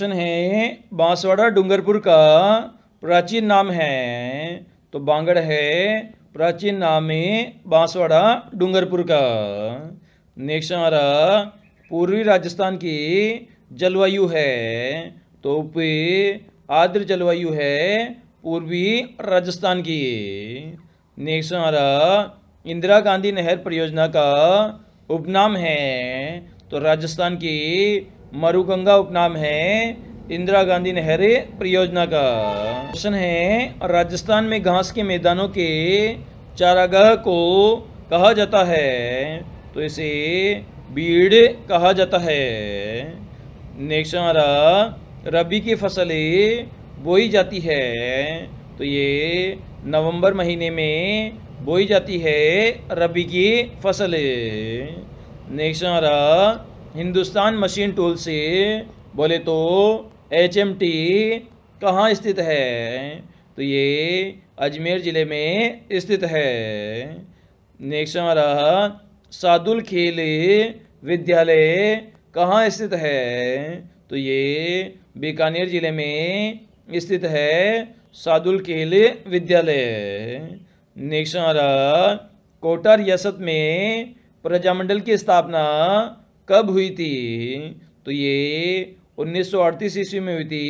question है बांसवाड़ा डूंगरपुर का प्राचीन नाम है तो बांगड़ है प्राचीन नाम है बांसवाड़ा डूंगरपुर का नेक्स्ट हमारा पूर्वी राजस्थान की जलवायु है तो पे आर्द्र जलवायु है पूर्वी राजस्थान की नेक्स्ट हमारा इंदिरा गांधी नहर परियोजना का उपनाम है तो राजस्थान की मरुगंगा उपनाम है इंदिरा गांधी नहरे परियोजना का क्वेश्चन है राजस्थान में घास के मैदानों के चारागाह को कहा जाता है तो इसे बीड़ कहा जाता है नेक्स्ट हमारा रबी की फसलें बोई जाती है तो ये नवंबर महीने में बोई जाती है रबी की फसलें नेक्स्ट हमारा हिंदुस्तान मशीन टूल से बोले तो एच एम टी कहाँ स्थित है तो ये अजमेर ज़िले में स्थित है नेक्स्ट हमारा सादुल खेल विद्यालय कहाँ स्थित है तो ये बीकानेर ज़िले में स्थित है सादुल खेल विद्यालय नेक्स्ट हमारा कोटा रियासत में प्रजामंडल की स्थापना कब हुई थी तो ये 1938 ईस्वी में हुई थी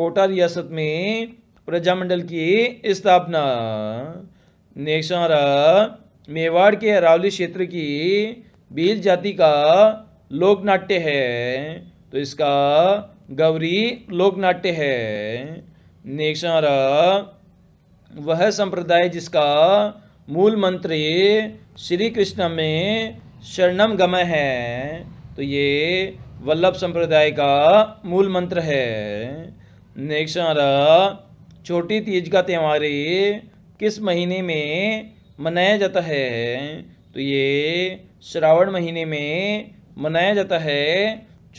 कोटा रियासत में प्रजामंडल की स्थापना नेक्स्ट हमारा मेवाड़ के अरावली क्षेत्र की बीज जाति का लोकनाट्य है तो इसका गौरी लोकनाट्य है नेक्स्ट हमारा वह संप्रदाय जिसका मूल मंत्र श्री कृष्ण में शरणम गमय है तो ये वल्लभ संप्रदाय का मूल मंत्र है नेक्स्ट छोटी तीज का त्यौहार किस महीने में मनाया जाता है तो ये श्रावण महीने में मनाया जाता है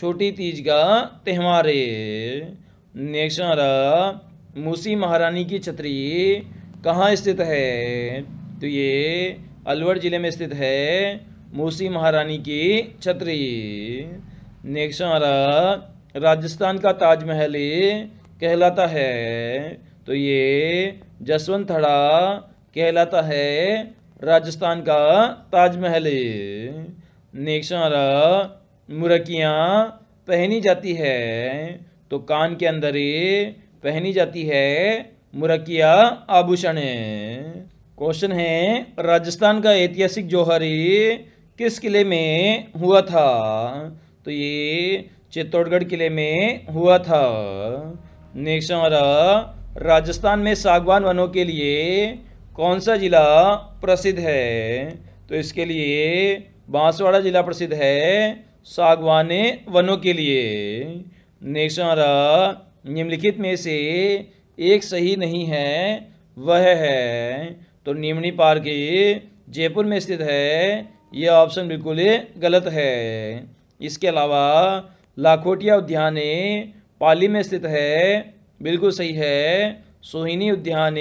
छोटी तीज का त्यौहार नेक्स्ट मूसी महारानी की छतरी कहाँ स्थित है तो ये अलवर ज़िले में स्थित है मूसी महारानी की छतरी नेक्स्ट हमारा राजस्थान का ताजमहल कहलाता है तो ये जसवंत थड़ा कहलाता है राजस्थान का ताजमहल नेक्स्ट हमारा मुरकियाँ पहनी जाती है तो कान के अंदर पहनी जाती है मुरकिया आभूषण क्वेश्चन है राजस्थान का ऐतिहासिक जौहरी किस किले में हुआ था तो ये चित्तौड़गढ़ किले में हुआ था नेक्स्ट हमारा राजस्थान में सागवान वनों के लिए कौन सा जिला प्रसिद्ध है तो इसके लिए बांसवाड़ा जिला प्रसिद्ध है सागवान वनों के लिए नेक्स्ट हमारा निम्नलिखित में से एक सही नहीं है वह है तो निमनी पार्क जयपुर में स्थित है ये ऑप्शन बिल्कुल गलत है इसके अलावा लाखोटिया उद्यान पाली में स्थित है बिल्कुल सही है सोहिनी उद्यान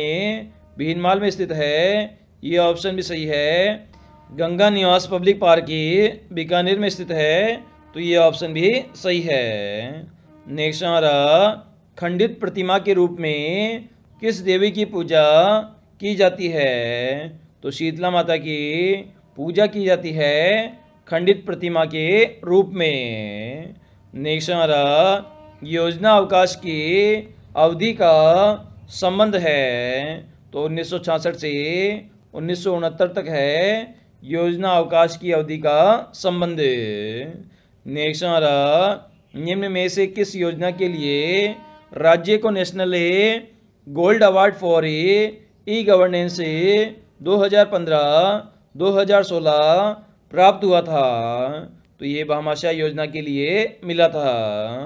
भीनमाल में स्थित है ये ऑप्शन भी सही है गंगा निवास पब्लिक पार्क बीकानेर में स्थित है तो ये ऑप्शन भी सही है नेक्स्ट हमारा खंडित प्रतिमा के रूप में किस देवी की पूजा की जाती है तो शीतला माता की पूजा की जाती है खंडित प्रतिमा के रूप में नेक्स्ट हमारा योजना अवकाश की अवधि का संबंध है तो 1966 से उन्नीस तक है योजना अवकाश की अवधि का संबंध नेक्स्ट हमारा निम्न में से किस योजना के लिए राज्य को national a gold award for e governance 2015 2016 प्राप्त हुआ था तो ये भामाशाह योजना के लिए मिला था